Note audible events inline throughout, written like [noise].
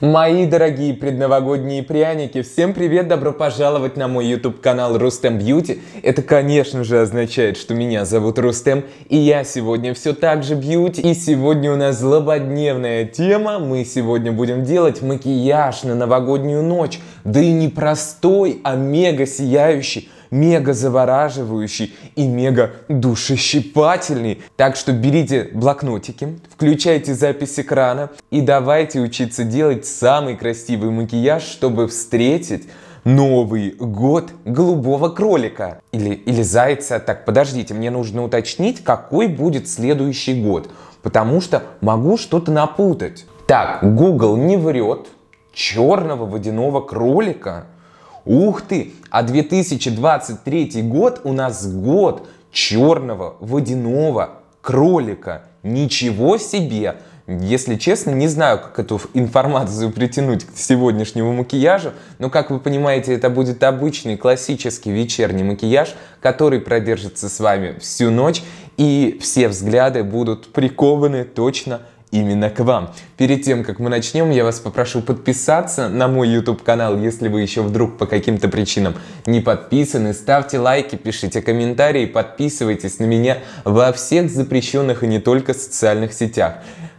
Мои дорогие предновогодние пряники, всем привет, добро пожаловать на мой YouTube канал Рустем Бьюти. Это, конечно же, означает, что меня зовут Рустем, и я сегодня все так же бьюти. И сегодня у нас злободневная тема, мы сегодня будем делать макияж на новогоднюю ночь, да и не простой, а мега сияющий мега завораживающий и мега душещипательный. Так что берите блокнотики, включайте запись экрана и давайте учиться делать самый красивый макияж, чтобы встретить Новый год голубого кролика. Или, или зайца. Так, подождите, мне нужно уточнить, какой будет следующий год. Потому что могу что-то напутать. Так, Google не врет. Черного водяного кролика Ух ты! А 2023 год у нас год черного водяного кролика. Ничего себе! Если честно, не знаю, как эту информацию притянуть к сегодняшнему макияжу, но, как вы понимаете, это будет обычный классический вечерний макияж, который продержится с вами всю ночь, и все взгляды будут прикованы точно именно к вам. Перед тем, как мы начнем, я вас попрошу подписаться на мой YouTube канал, если вы еще вдруг по каким-то причинам не подписаны. Ставьте лайки, пишите комментарии, подписывайтесь на меня во всех запрещенных и не только социальных сетях.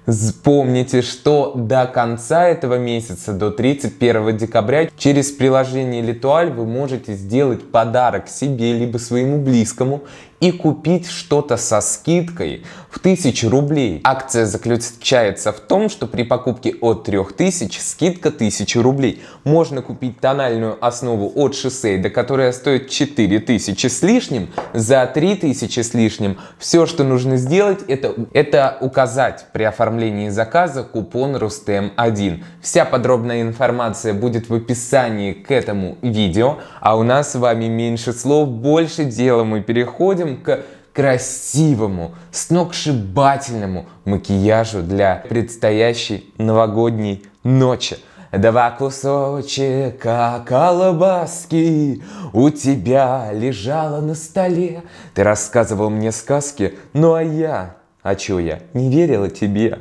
Вспомните, что до конца этого месяца, до 31 декабря, через приложение Литуаль вы можете сделать подарок себе либо своему близкому и купить что-то со скидкой в 1000 рублей. Акция заключается в том, что при покупке от 3000 скидка 1000 рублей. Можно купить тональную основу от Shiseido, которая стоит 4000 с лишним, за 3000 с лишним. Все, что нужно сделать, это, это указать при оформлении заказа купон Рустем 1. Вся подробная информация будет в описании к этому видео. А у нас с вами меньше слов, больше дела мы переходим к красивому, сногсшибательному макияжу для предстоящей новогодней ночи. Два кусочка колбаски у тебя лежало на столе. Ты рассказывал мне сказки, ну а я, а чё я, не верила тебе.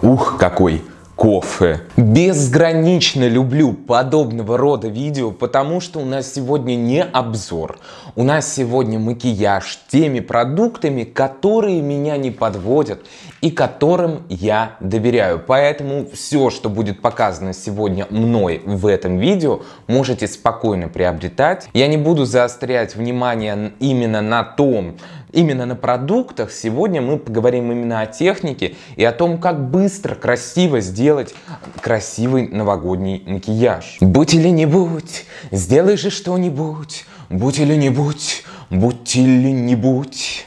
Ух, какой кофе. Безгранично люблю подобного рода видео, потому что у нас сегодня не обзор. У нас сегодня макияж теми продуктами, которые меня не подводят и которым я доверяю. Поэтому все, что будет показано сегодня мной в этом видео, можете спокойно приобретать. Я не буду заострять внимание именно на том, именно на продуктах. Сегодня мы поговорим именно о технике и о том, как быстро, красиво сделать красивый новогодний макияж. Будь или не будь, сделай же что-нибудь. Будь или не будь, будь или не будь.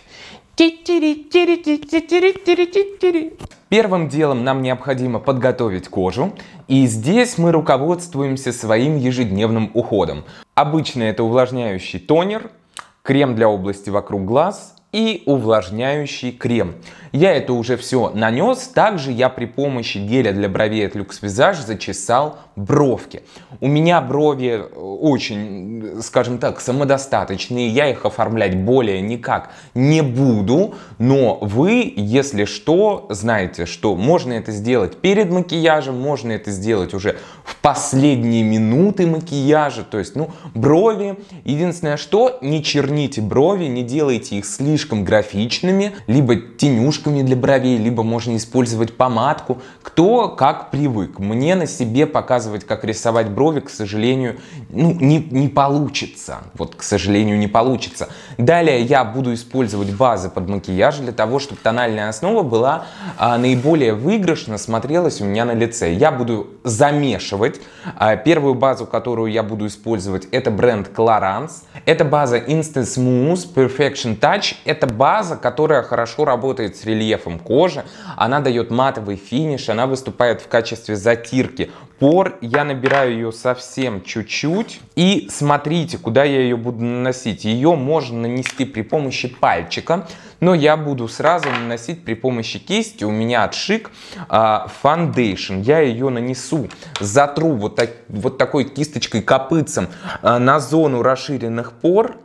Первым делом нам необходимо подготовить кожу, и здесь мы руководствуемся своим ежедневным уходом. Обычно это увлажняющий тонер, крем для области вокруг глаз и увлажняющий крем. Я это уже все нанес, также я при помощи геля для бровей от Lux Visage зачесал бровки. У меня брови э, очень, э, скажем так, самодостаточные, я их оформлять более никак не буду, но вы, если что, знаете, что можно это сделать перед макияжем, можно это сделать уже в последние минуты макияжа, то есть, ну, брови, единственное что, не черните брови, не делайте их слишком слишком графичными, либо тенюшками для бровей, либо можно использовать помадку. Кто как привык. Мне на себе показывать, как рисовать брови, к сожалению, ну, не, не получится. Вот, к сожалению, не получится. Далее я буду использовать базы под макияж для того, чтобы тональная основа была а, наиболее выигрышно смотрелась у меня на лице. Я буду замешивать. А, первую базу, которую я буду использовать, это бренд Clarins. Это база Instant Smooth Perfection Touch это база, которая хорошо работает с рельефом кожи, она дает матовый финиш, она выступает в качестве затирки. Пор я набираю ее совсем чуть-чуть. И смотрите, куда я ее буду наносить. Ее можно нанести при помощи пальчика, но я буду сразу наносить при помощи кисти. У меня от Шик фондейшн. я ее нанесу, затру вот, так, вот такой кисточкой копытцем а, на зону расширенных пор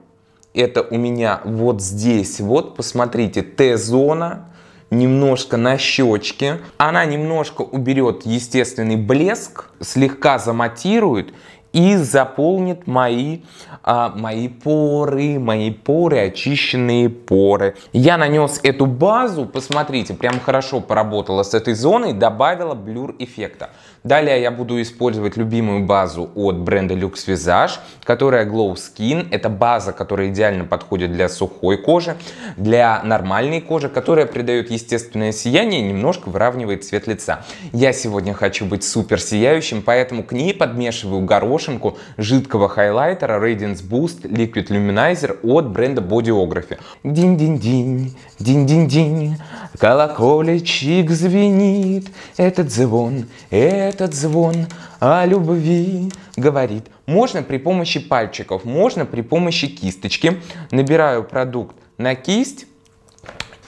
это у меня вот здесь, вот посмотрите, Т-зона, немножко на щечке. Она немножко уберет естественный блеск, слегка заматирует, и заполнит мои, а, мои поры, мои поры, очищенные поры. Я нанес эту базу, посмотрите, прям хорошо поработала с этой зоной, добавила блюр эффекта. Далее я буду использовать любимую базу от бренда Lux Visage, которая Glow Skin. Это база, которая идеально подходит для сухой кожи, для нормальной кожи, которая придает естественное сияние и немножко выравнивает цвет лица. Я сегодня хочу быть супер сияющим, поэтому к ней подмешиваю горошек горошинку жидкого хайлайтера Radiance Boost Liquid Luminizer от бренда Bodyography. Динь-динь-динь, динь-динь-динь, колокольчик звенит, этот звон, этот звон о любви говорит. Можно при помощи пальчиков, можно при помощи кисточки. Набираю продукт на кисть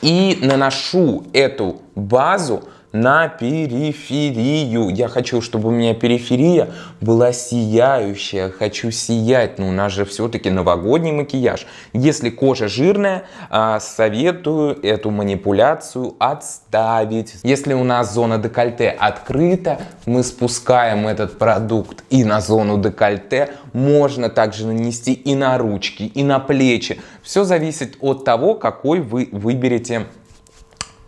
и наношу эту базу на периферию. Я хочу, чтобы у меня периферия была сияющая. Хочу сиять. Но ну, у нас же все-таки новогодний макияж. Если кожа жирная, а, советую эту манипуляцию отставить. Если у нас зона декольте открыта, мы спускаем этот продукт и на зону декольте. Можно также нанести и на ручки, и на плечи. Все зависит от того, какой вы выберете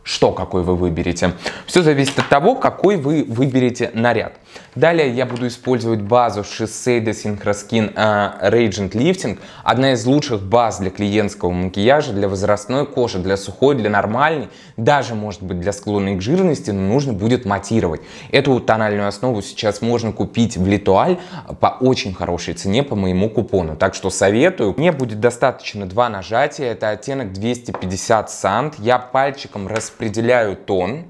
что какой вы выберете. Все зависит от того, какой вы выберете наряд. Далее я буду использовать базу Shiseido Synchroskin Radiant Lifting. Одна из лучших баз для клиентского макияжа, для возрастной кожи, для сухой, для нормальной, даже может быть для склонной к жирности, но нужно будет матировать. Эту тональную основу сейчас можно купить в Литуаль по очень хорошей цене по моему купону. Так что советую. Мне будет достаточно два нажатия. Это оттенок 250 Сант. Я пальчиком распределяю тон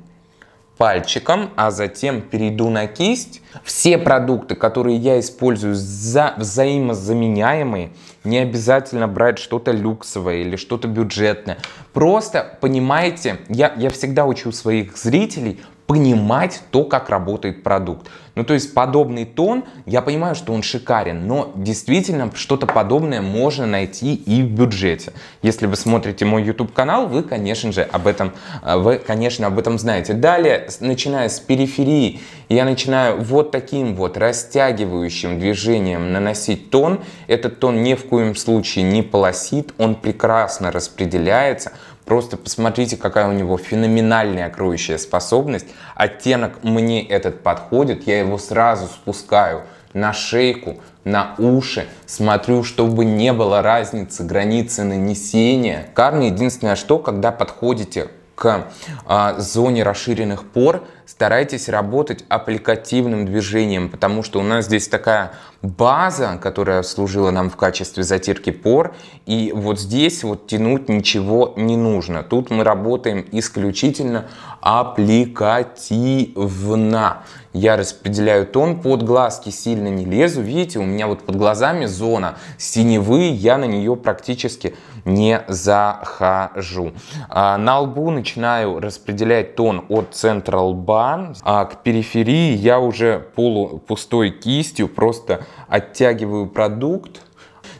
пальчиком, а затем перейду на кисть. Все продукты, которые я использую, за взаимозаменяемые. Не обязательно брать что-то люксовое или что-то бюджетное. Просто, понимаете, я, я всегда учу своих зрителей понимать то, как работает продукт. Ну, то есть подобный тон, я понимаю, что он шикарен, но действительно что-то подобное можно найти и в бюджете. Если вы смотрите мой YouTube канал, вы, конечно же, об этом, э, вы, конечно, об этом знаете. Далее, начиная с периферии, я начинаю вот таким вот растягивающим движением наносить тон. Этот тон ни в коем случае не полосит, он прекрасно распределяется – Просто посмотрите, какая у него феноменальная кроющая способность. Оттенок мне этот подходит, я его сразу спускаю на шейку, на уши, смотрю, чтобы не было разницы границы нанесения. Карни, единственное что, когда подходите к а, зоне расширенных пор, старайтесь работать аппликативным движением, потому что у нас здесь такая база, которая служила нам в качестве затирки пор, и вот здесь вот тянуть ничего не нужно. Тут мы работаем исключительно аппликативно. Я распределяю тон, под глазки сильно не лезу. Видите, у меня вот под глазами зона синевы, я на нее практически не захожу. А, на лбу начинаю распределять тон от центра лба, а к периферии я уже полупустой кистью просто оттягиваю продукт,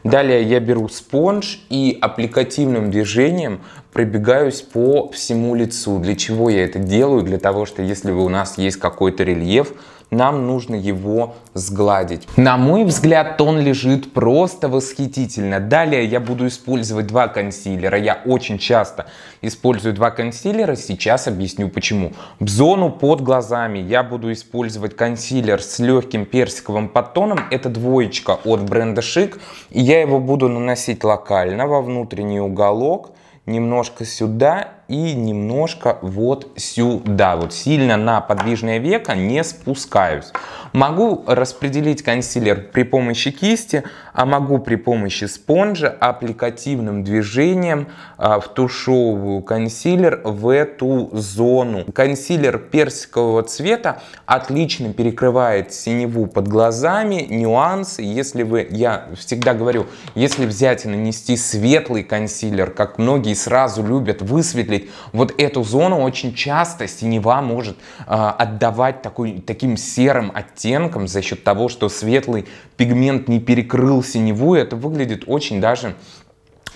Далее я беру спонж и аппликативным движением пробегаюсь по всему лицу. Для чего я это делаю? Для того, что если у нас есть какой-то рельеф, нам нужно его сгладить. На мой взгляд, тон лежит просто восхитительно. Далее я буду использовать два консилера. Я очень часто использую два консилера. Сейчас объясню почему. В зону под глазами я буду использовать консилер с легким персиковым подтоном. Это двоечка от бренда Шик. я его буду наносить локально во внутренний уголок немножко сюда и немножко вот сюда. Вот сильно на подвижное веко не спускаюсь. Могу распределить консилер при помощи кисти, а могу при помощи спонжа аппликативным движением а, втушевываю консилер в эту зону. Консилер персикового цвета отлично перекрывает синеву под глазами, нюансы. Если вы, я всегда говорю, если взять и нанести светлый консилер, как многие сразу любят высветлить, вот эту зону очень часто синева может а, отдавать такой, таким серым оттенком за счет того, что светлый пигмент не перекрыл синеву, это выглядит очень даже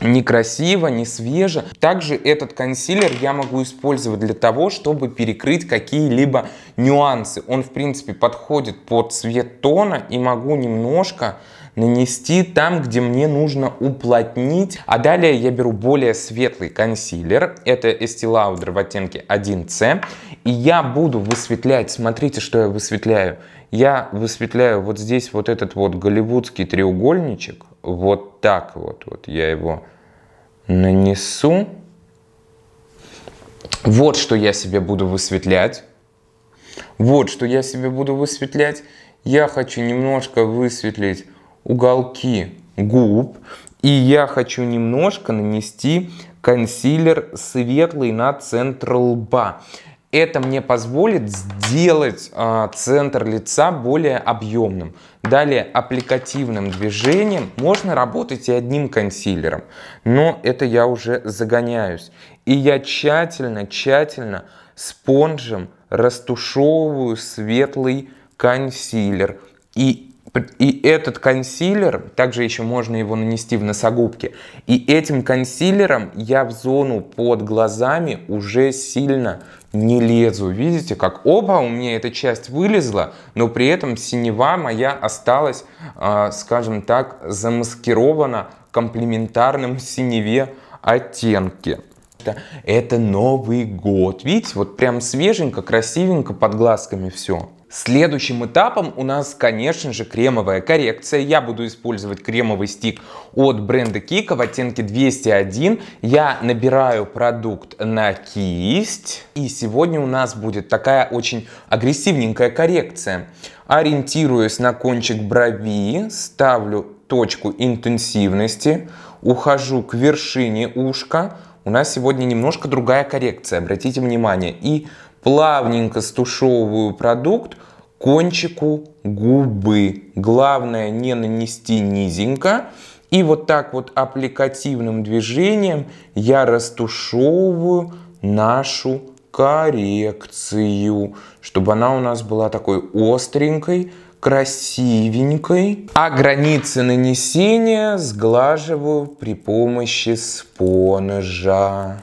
некрасиво, не свеже. Также этот консилер я могу использовать для того, чтобы перекрыть какие-либо нюансы. Он, в принципе, подходит под цвет тона и могу немножко нанести там, где мне нужно уплотнить. А далее я беру более светлый консилер, это Estee Lauder в оттенке 1C, и я буду высветлять, смотрите, что я высветляю. Я высветляю вот здесь вот этот вот голливудский треугольничек, вот так вот, вот я его нанесу. Вот что я себе буду высветлять. Вот что я себе буду высветлять. Я хочу немножко высветлить уголки губ. И я хочу немножко нанести консилер светлый на центр лба. Это мне позволит сделать э, центр лица более объемным. Далее аппликативным движением можно работать и одним консилером, но это я уже загоняюсь. И я тщательно, тщательно спонжем растушевываю светлый консилер. И и этот консилер, также еще можно его нанести в носогубки, и этим консилером я в зону под глазами уже сильно не лезу. Видите, как оба у меня эта часть вылезла, но при этом синева моя осталась, а, скажем так, замаскирована комплементарным синеве оттенке это Новый год. Видите, вот прям свеженько, красивенько под глазками все. Следующим этапом у нас, конечно же, кремовая коррекция. Я буду использовать кремовый стик от бренда Kiko в оттенке 201. Я набираю продукт на кисть. И сегодня у нас будет такая очень агрессивненькая коррекция. Ориентируясь на кончик брови, ставлю точку интенсивности, ухожу к вершине ушка. У нас сегодня немножко другая коррекция, обратите внимание. И плавненько стушевываю продукт кончику губы. Главное не нанести низенько. И вот так вот аппликативным движением я растушевываю нашу коррекцию, чтобы она у нас была такой остренькой, красивенькой. А границы нанесения сглаживаю при помощи спонжа.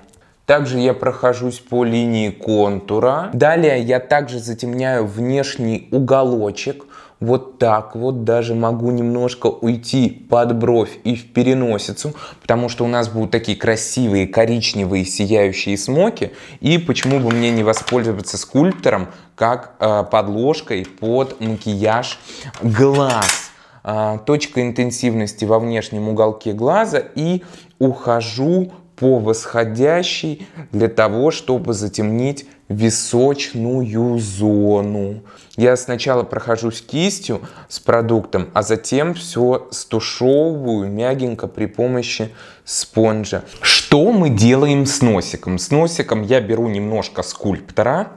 Также я прохожусь по линии контура. Далее я также затемняю внешний уголочек. Вот так вот даже могу немножко уйти под бровь и в переносицу, потому что у нас будут такие красивые коричневые сияющие смоки. И почему бы мне не воспользоваться скульптором как э, подложкой под макияж глаз а, точка интенсивности во внешнем уголке глаза и ухожу по восходящей для того, чтобы затемнить височную зону. Я сначала прохожусь кистью с продуктом, а затем все стушевываю мягенько при помощи спонжа. Что мы делаем с носиком? С носиком я беру немножко скульптора,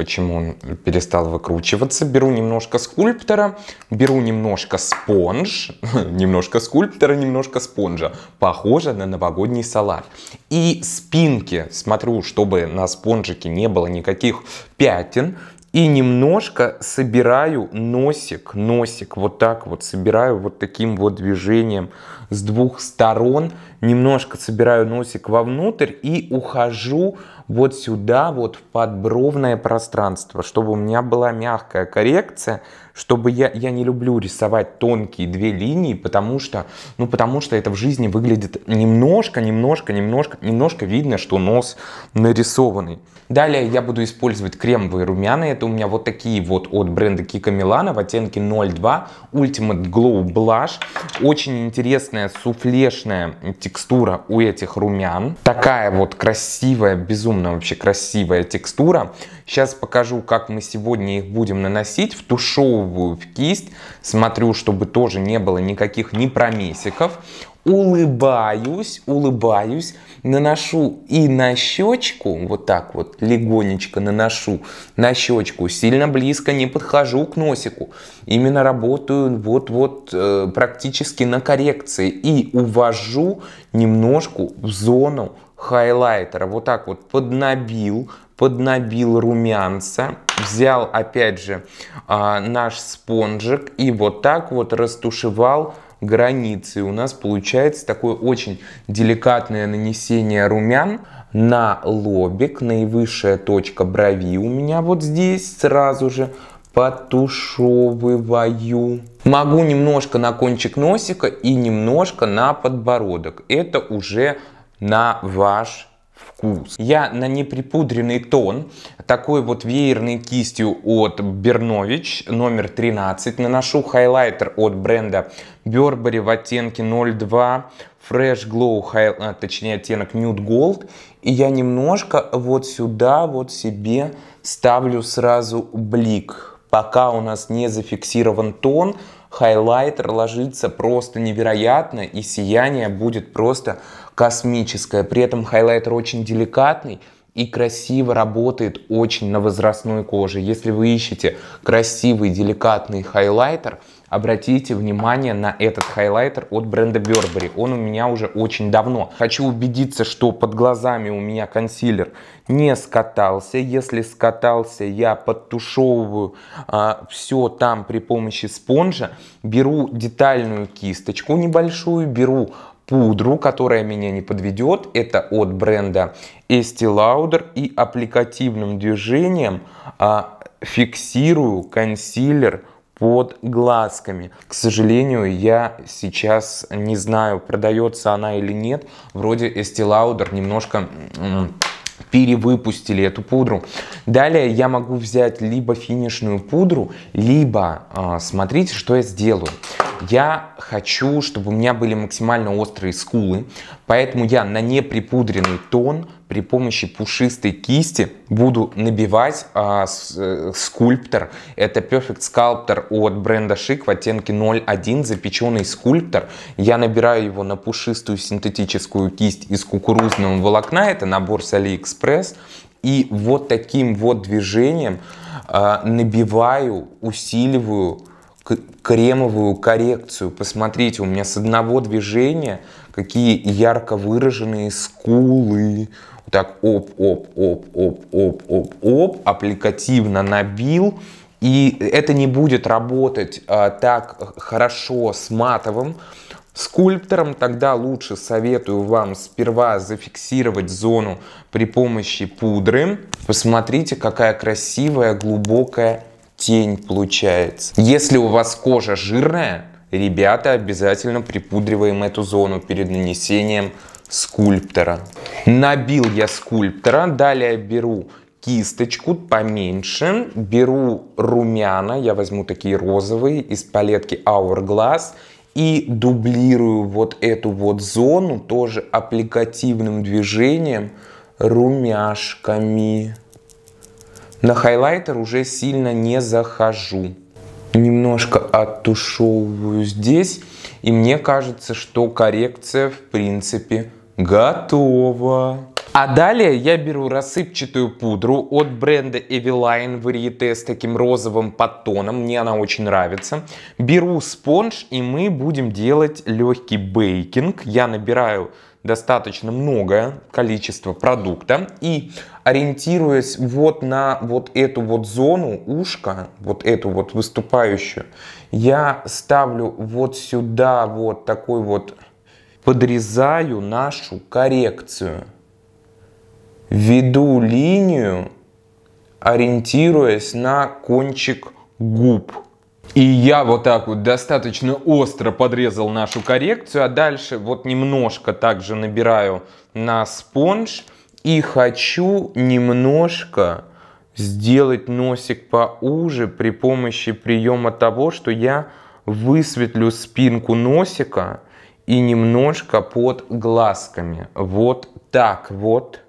почему он перестал выкручиваться. Беру немножко скульптора, беру немножко спонж, [laughs] немножко скульптора, немножко спонжа. Похоже на новогодний салат. И спинки смотрю, чтобы на спонжике не было никаких пятен. И немножко собираю носик, носик вот так вот, собираю вот таким вот движением с двух сторон, немножко собираю носик вовнутрь и ухожу вот сюда, вот в подбровное пространство, чтобы у меня была мягкая коррекция, чтобы я, я не люблю рисовать тонкие две линии, потому что, ну, потому что это в жизни выглядит немножко, немножко, немножко, немножко видно, что нос нарисованный. Далее я буду использовать кремовые румяна, это у меня вот такие вот от бренда Кика Милана в оттенке 02 Ultimate Glow Blush, очень интересная невероятная суфлешная текстура у этих румян. Такая вот красивая, безумно вообще красивая текстура. Сейчас покажу, как мы сегодня их будем наносить. В тушевую в кисть смотрю, чтобы тоже не было никаких ни промесиков улыбаюсь, улыбаюсь, наношу и на щечку, вот так вот легонечко наношу на щечку, сильно близко не подхожу к носику. Именно работаю вот-вот э, практически на коррекции и увожу немножко в зону хайлайтера. Вот так вот поднабил, поднабил румянца, взял опять же э, наш спонжик и вот так вот растушевал границы. У нас получается такое очень деликатное нанесение румян на лобик, наивысшая точка брови у меня вот здесь сразу же потушевываю. Могу немножко на кончик носика и немножко на подбородок. Это уже на ваш вкус. Я на неприпудренный тон такой вот веерной кистью от Бернович номер 13 наношу хайлайтер от бренда Burberry в оттенке 02 Fresh Glow, а, точнее оттенок Nude Gold. И я немножко вот сюда вот себе ставлю сразу блик. Пока у нас не зафиксирован тон, хайлайтер ложится просто невероятно, и сияние будет просто космическое. При этом хайлайтер очень деликатный, и красиво работает очень на возрастной коже. Если вы ищете красивый деликатный хайлайтер – обратите внимание на этот хайлайтер от бренда Burberry. Он у меня уже очень давно. Хочу убедиться, что под глазами у меня консилер не скатался. Если скатался, я подтушевываю э, а, все там при помощи спонжа. Беру детальную кисточку небольшую, беру пудру, которая меня не подведет. Это от бренда Estee Lauder. И аппликативным движением э, фиксирую консилер под глазками. К сожалению, я сейчас не знаю, продается она или нет. Вроде Estee Lauder немножко перевыпустили эту пудру. Далее я могу взять либо финишную пудру, либо, а, смотрите, что я сделаю. Я хочу, чтобы у меня были максимально острые скулы, поэтому я на неприпудренный тон при помощи пушистой кисти буду набивать а, с, э, скульптор. Это Perfect Sculptor от бренда Шик в оттенке 01, запеченный скульптор. Я набираю его на пушистую синтетическую кисть из кукурузного волокна. Это набор с AliExpress. И вот таким вот движением а, набиваю, усиливаю кремовую коррекцию. Посмотрите, у меня с одного движения какие ярко выраженные скулы. Вот так оп-оп-оп-оп-оп-оп-оп, аппликативно набил. И это не будет работать а, так хорошо с матовым скульптором. Тогда лучше советую вам сперва зафиксировать зону при помощи пудры. Посмотрите, какая красивая глубокая тень получается. Если у вас кожа жирная, ребята, обязательно припудриваем эту зону перед нанесением скульптора. Набил я скульптора, далее беру кисточку поменьше, беру румяна, я возьму такие розовые из палетки Hourglass и дублирую вот эту вот зону тоже аппликативным движением румяшками. На хайлайтер уже сильно не захожу. Немножко оттушевываю здесь. И мне кажется, что коррекция в принципе готова. А далее я беру рассыпчатую пудру от бренда Eveline Varieté с таким розовым подтоном. Мне она очень нравится. Беру спонж и мы будем делать легкий бейкинг. Я набираю достаточно многое количество продукта и ориентируясь вот на вот эту вот зону ушка, вот эту вот выступающую, я ставлю вот сюда вот такой вот, подрезаю нашу коррекцию. Веду линию, ориентируясь на кончик губ. И я вот так вот достаточно остро подрезал нашу коррекцию, а дальше вот немножко также набираю на спонж и хочу немножко сделать носик поуже при помощи приема того, что я высветлю спинку носика и немножко под глазками. Вот так вот.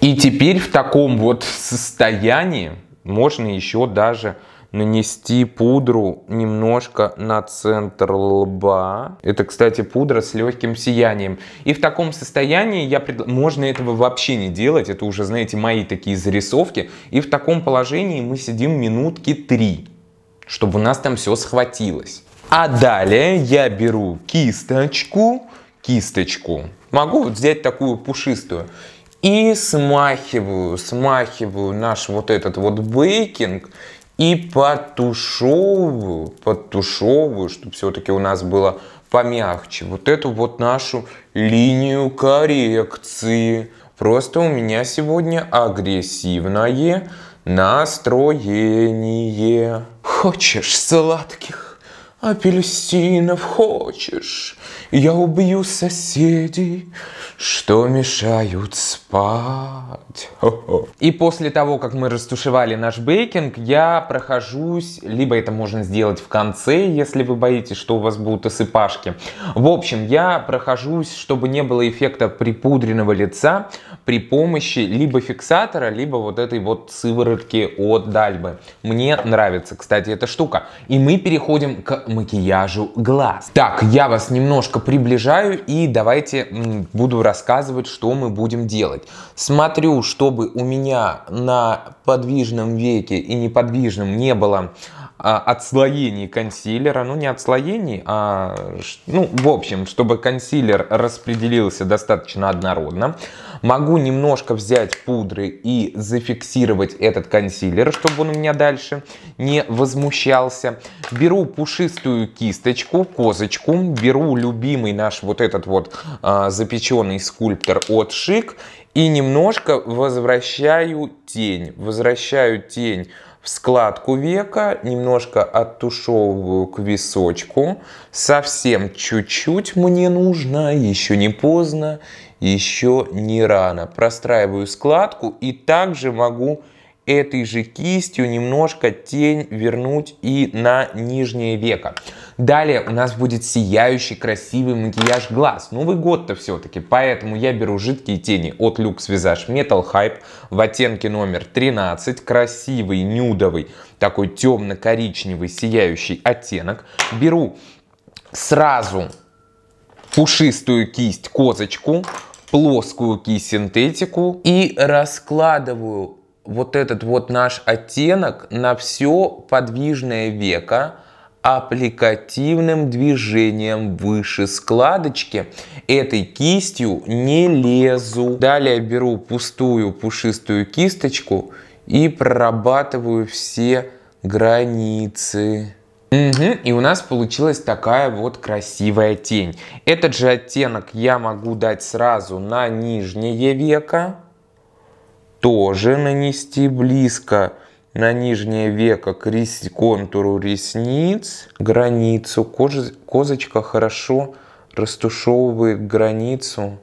И теперь в таком вот состоянии можно еще даже нанести пудру немножко на центр лба. Это, кстати, пудра с легким сиянием. И в таком состоянии я пред... можно этого вообще не делать. Это уже, знаете, мои такие зарисовки. И в таком положении мы сидим минутки три, чтобы у нас там все схватилось. А далее я беру кисточку, кисточку. Могу вот взять такую пушистую. И смахиваю, смахиваю наш вот этот вот бейкинг и потушевываю, подтушевываю, чтобы все-таки у нас было помягче. Вот эту вот нашу линию коррекции. Просто у меня сегодня агрессивное настроение. Хочешь сладких апельсинов, хочешь я убью соседей, что мешают спать. Хо-хо. И после того, как мы растушевали наш бейкинг, я прохожусь, либо это можно сделать в конце, если вы боитесь, что у вас будут осыпашки. В общем, я прохожусь, чтобы не было эффекта припудренного лица при помощи либо фиксатора, либо вот этой вот сыворотки от Дальбы. Мне нравится, кстати, эта штука. И мы переходим к макияжу глаз. Так, я вас немножко приближаю и давайте буду рассказывать, что мы будем делать. Смотрю, чтобы у меня на подвижном веке и неподвижном не было а, отслоений консилера, ну не отслоений, а ну в общем, чтобы консилер распределился достаточно однородно. Могу немножко взять пудры и зафиксировать этот консилер, чтобы он у меня дальше не возмущался. Беру пушистую кисточку, козочку, беру любимый наш вот этот вот а, запеченный скульптор от Шик и немножко возвращаю тень, возвращаю тень в складку века, немножко оттушевываю к височку, совсем чуть-чуть мне нужно, еще не поздно, еще не рано. Простраиваю складку и также могу этой же кистью немножко тень вернуть и на нижнее веко. Далее у нас будет сияющий красивый макияж глаз. Новый ну, год-то все-таки, поэтому я беру жидкие тени от Lux Visage Metal Hype в оттенке номер 13, красивый, нюдовый, такой темно-коричневый сияющий оттенок. Беру сразу пушистую кисть козочку, плоскую кисть синтетику и раскладываю вот этот вот наш оттенок на все подвижное веко аппликативным движением выше складочки. Этой кистью не лезу. Далее беру пустую пушистую кисточку и прорабатываю все границы. Угу, и у нас получилась такая вот красивая тень. Этот же оттенок я могу дать сразу на нижнее веко тоже нанести близко на нижнее веко к рис... контуру ресниц, границу. Кож... Козочка хорошо растушевывает границу.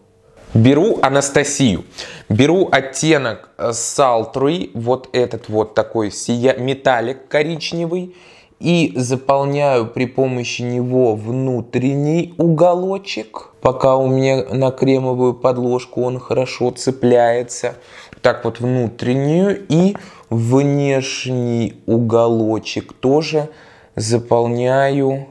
Беру Анастасию. Беру оттенок э, Салтруи, вот этот вот такой сия... металлик коричневый. И заполняю при помощи него внутренний уголочек. Пока у меня на кремовую подложку он хорошо цепляется так вот внутреннюю и внешний уголочек тоже заполняю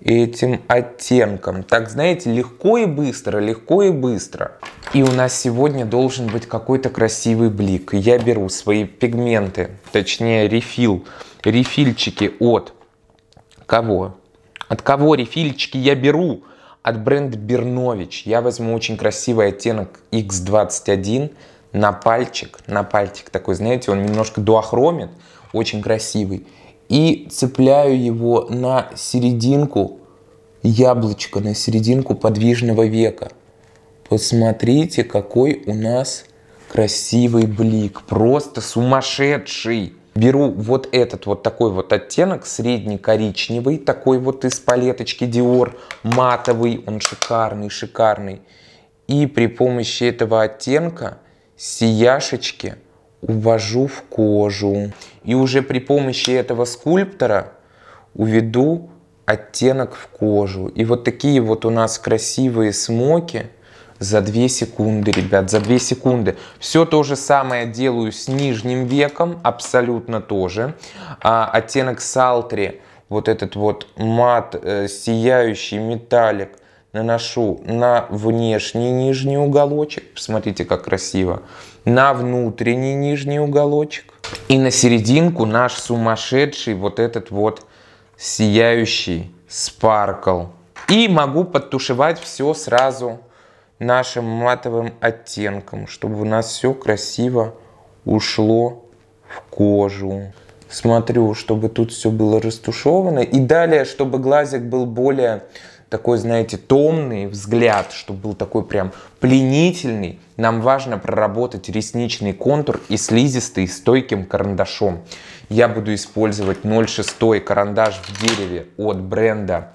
этим оттенком. Так, знаете, легко и быстро, легко и быстро. И у нас сегодня должен быть какой-то красивый блик. Я беру свои пигменты, точнее рефил, рефильчики от кого? От кого рефильчики я беру? От бренда Бернович. Я возьму очень красивый оттенок X21 на пальчик, на пальчик такой, знаете, он немножко дуохромит, очень красивый. И цепляю его на серединку яблочко, на серединку подвижного века. Посмотрите, какой у нас красивый блик, просто сумасшедший. Беру вот этот вот такой вот оттенок, средний коричневый, такой вот из палеточки Dior, матовый, он шикарный, шикарный. И при помощи этого оттенка сияшечки увожу в кожу. И уже при помощи этого скульптора уведу оттенок в кожу. И вот такие вот у нас красивые смоки за 2 секунды, ребят, за 2 секунды. Все то же самое делаю с нижним веком, абсолютно тоже. А, оттенок Салтри, вот этот вот мат, э, сияющий металлик, наношу на внешний нижний уголочек. Посмотрите, как красиво. На внутренний нижний уголочек. И на серединку наш сумасшедший вот этот вот сияющий спаркл. И могу подтушевать все сразу нашим матовым оттенком, чтобы у нас все красиво ушло в кожу. Смотрю, чтобы тут все было растушевано. И далее, чтобы глазик был более такой, знаете, томный взгляд, чтобы был такой прям пленительный, нам важно проработать ресничный контур и слизистый стойким карандашом. Я буду использовать 0,6 карандаш в дереве от бренда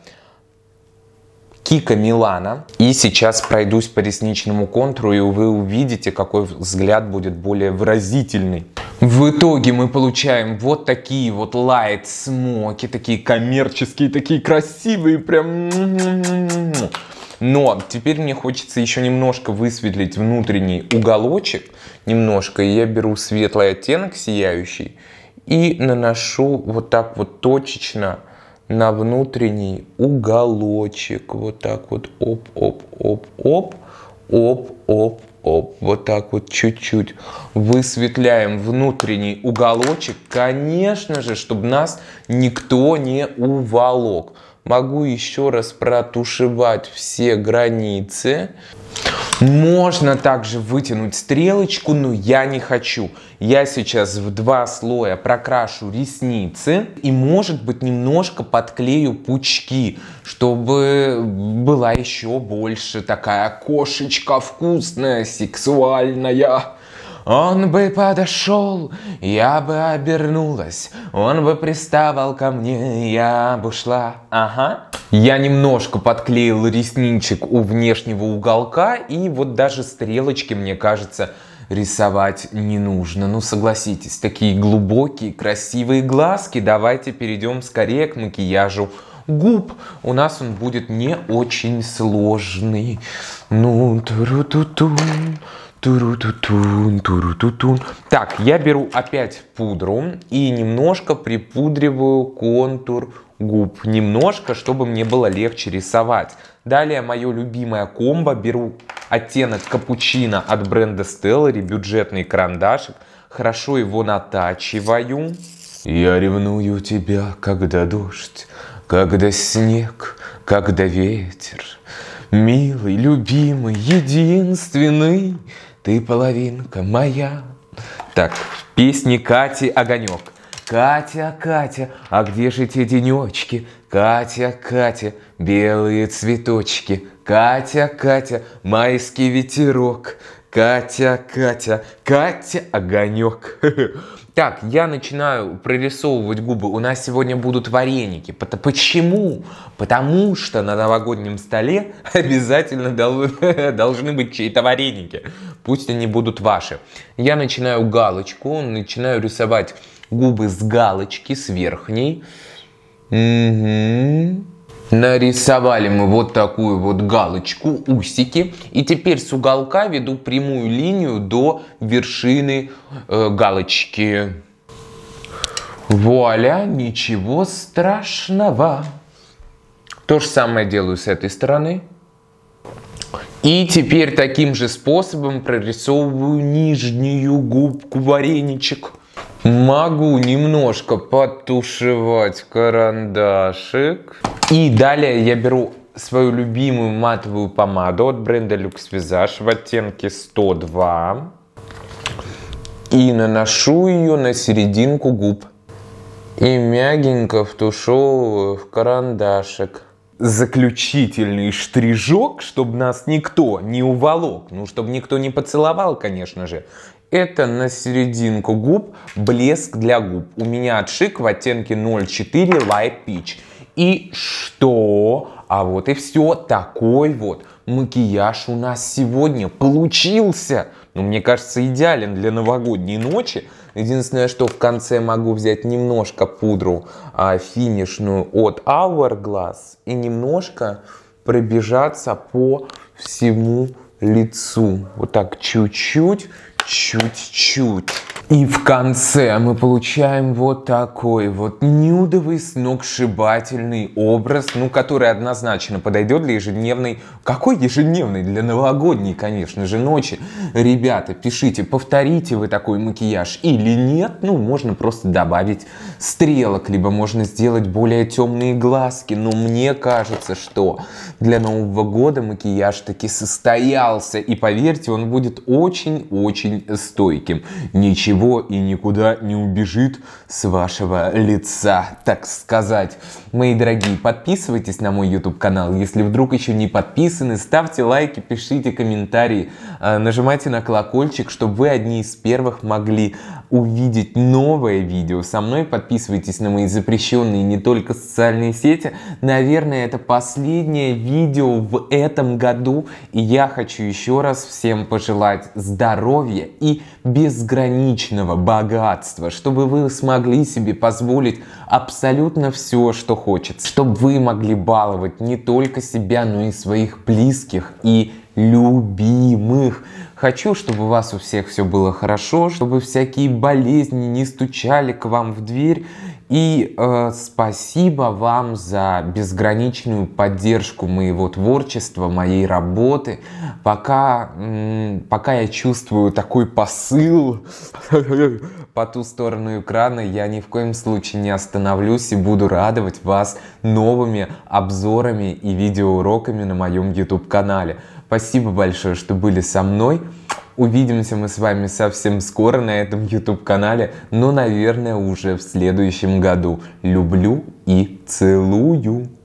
Кика Милана. И сейчас пройдусь по ресничному контуру, и вы увидите, какой взгляд будет более выразительный. В итоге мы получаем вот такие вот лайт смоки, такие коммерческие, такие красивые, прям... Но теперь мне хочется еще немножко высветлить внутренний уголочек, немножко, и я беру светлый оттенок сияющий и наношу вот так вот точечно на внутренний уголочек, вот так вот, оп-оп-оп-оп, оп-оп-оп Оп, вот так вот чуть-чуть высветляем внутренний уголочек, конечно же, чтобы нас никто не уволок. Могу еще раз протушевать все границы. Можно также вытянуть стрелочку, но я не хочу. Я сейчас в два слоя прокрашу ресницы и, может быть, немножко подклею пучки, чтобы была еще больше такая кошечка вкусная, сексуальная. Он бы подошел, я бы обернулась, он бы приставал ко мне, я бы шла. Ага. Я немножко подклеил ресничек у внешнего уголка, и вот даже стрелочки, мне кажется, рисовать не нужно. Ну, согласитесь, такие глубокие, красивые глазки. Давайте перейдем скорее к макияжу губ. У нас он будет не очень сложный. Ну, туру-ту-тун, туру-ту-тун, туру-ту-тун. Так, я беру опять пудру и немножко припудриваю контур губ. Немножко, чтобы мне было легче рисовать. Далее мое любимое комбо. Беру оттенок капучино от бренда Stellary, бюджетный карандашик. Хорошо его натачиваю. Я ревную тебя, когда дождь, когда снег, когда ветер. Милый, любимый, единственный, ты половинка моя. Так, песни Кати Огонек. Катя, Катя, а где же те денечки? Катя, Катя, белые цветочки. Катя, Катя, майский ветерок. Катя, Катя, Катя, огонек. [laughs] Так, я начинаю прорисовывать губы. У нас сегодня будут вареники. Почему? Потому что на новогоднем столе [laughs] обязательно [laughs] должны быть чьи-то вареники. Пусть они будут ваши. Я начинаю галочку, начинаю рисовать губы с галочки, с верхней. Угу. Нарисовали мы вот такую вот галочку, усики. И теперь с уголка веду прямую линию до вершины э, галочки. Вуаля, ничего страшного. То же самое делаю с этой стороны. И теперь таким же способом прорисовываю нижнюю губку вареничек. Могу немножко потушевать карандашик. И далее я беру свою любимую матовую помаду от бренда Lux Visage в оттенке 102. И наношу ее на серединку губ. И мягенько втушевываю в карандашик заключительный штрижок, чтобы нас никто не уволок, ну, чтобы никто не поцеловал, конечно же, это на серединку губ блеск для губ. У меня от Шик в оттенке 04 Light Peach. И что? А вот и все. Такой вот макияж у нас сегодня получился. Ну, мне кажется, идеален для новогодней ночи. Единственное, что в конце могу взять немножко пудру а, финишную от Hourglass и немножко пробежаться по всему лицу. Вот так чуть-чуть чуть-чуть. И в конце мы получаем вот такой вот нюдовый сногсшибательный образ, ну, который однозначно подойдет для ежедневной... Какой ежедневной? Для новогодней, конечно же, ночи. Ребята, пишите, повторите вы такой макияж или нет. Ну, можно просто добавить стрелок, либо можно сделать более темные глазки. Но мне кажется, что для Нового года макияж таки состоялся. И поверьте, он будет очень-очень стойким. Ничего ничего и никуда не убежит с вашего лица, так сказать. Мои дорогие, подписывайтесь на мой YouTube канал, если вдруг еще не подписаны, ставьте лайки, пишите комментарии, э, нажимайте на колокольчик, чтобы вы одни из первых могли увидеть новое видео со мной. Подписывайтесь на мои запрещенные не только социальные сети. Наверное, это последнее видео в этом году. И я хочу еще раз всем пожелать здоровья и безграничного личного богатства, чтобы вы смогли себе позволить абсолютно все, что хочется, чтобы вы могли баловать не только себя, но и своих близких и любимых. Хочу, чтобы у вас у всех все было хорошо, чтобы всякие болезни не стучали к вам в дверь. И э, спасибо вам за безграничную поддержку моего творчества, моей работы. Пока, пока я чувствую такой посыл [laughs] по ту сторону экрана, я ни в коем случае не остановлюсь и буду радовать вас новыми обзорами и видеоуроками на моем YouTube-канале. Спасибо большое, что были со мной. Увидимся мы с вами совсем скоро на этом YouTube-канале, но, наверное, уже в следующем году. Люблю и целую!